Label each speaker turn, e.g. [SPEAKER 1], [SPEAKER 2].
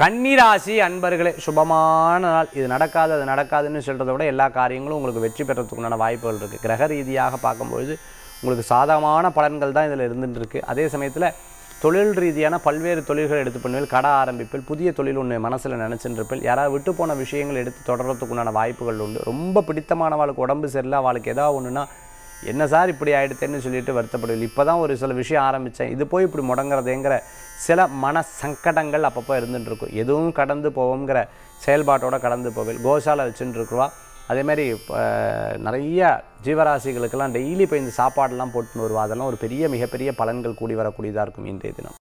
[SPEAKER 1] கன்னிராசி அன்பர்களே சுபமான நாள் இது நடக்காது அது நடக்காதுன்னு சொல்கிறத விட எல்லா காரியங்களும் உங்களுக்கு வெற்றி பெறத்துக்குண்டான வாய்ப்புகள் இருக்குது கிரக ரீதியாக பார்க்கும்பொழுது உங்களுக்கு சாதகமான பலன்கள் தான் இதில் இருந்துகிட்டு இருக்குது அதே சமயத்தில் தொழில் ரீதியான பல்வேறு தொழில்கள் எடுத்து பண்ணுவேன் கடை ஆரம்பிப்பில் புதிய தொழில் ஒன்று மனசில் நினச்சிட்டுருப்பில் யாராவது விட்டு போன விஷயங்கள் எடுத்து தொடர்றதுக்குண்டான வாய்ப்புகள் உண்டு ரொம்ப பிடித்தமான வாழ்க்கை உடம்பு சரியில்லை அவளுக்கு ஏதாவது ஒன்றுனா என்ன சார் இப்படி ஆகிடுத்தேன்னு சொல்லிட்டு வருத்தப்படுது இப்போ தான் ஒரு சில விஷயம் ஆரம்பித்தேன் இது போய் இப்படி முடங்குறதுங்கிற சில மன சங்கடங்கள் அப்பப்போ இருந்துகிட்டு இருக்கும் எதுவும் கடந்து போவோங்கிற செயல்பாட்டோடு கடந்து போவேல் கோசாலை வச்சுட்டுருக்குவா அதேமாரி நிறைய ஜீவராசிகளுக்கெல்லாம் டெய்லி இப்போ இந்த சாப்பாடெல்லாம் போட்டுன்னு வருவா அதெல்லாம் ஒரு பெரிய மிகப்பெரிய பலன்கள் கூடி வரக்கூடியதாக இருக்கும் இன்றைய
[SPEAKER 2] தினம்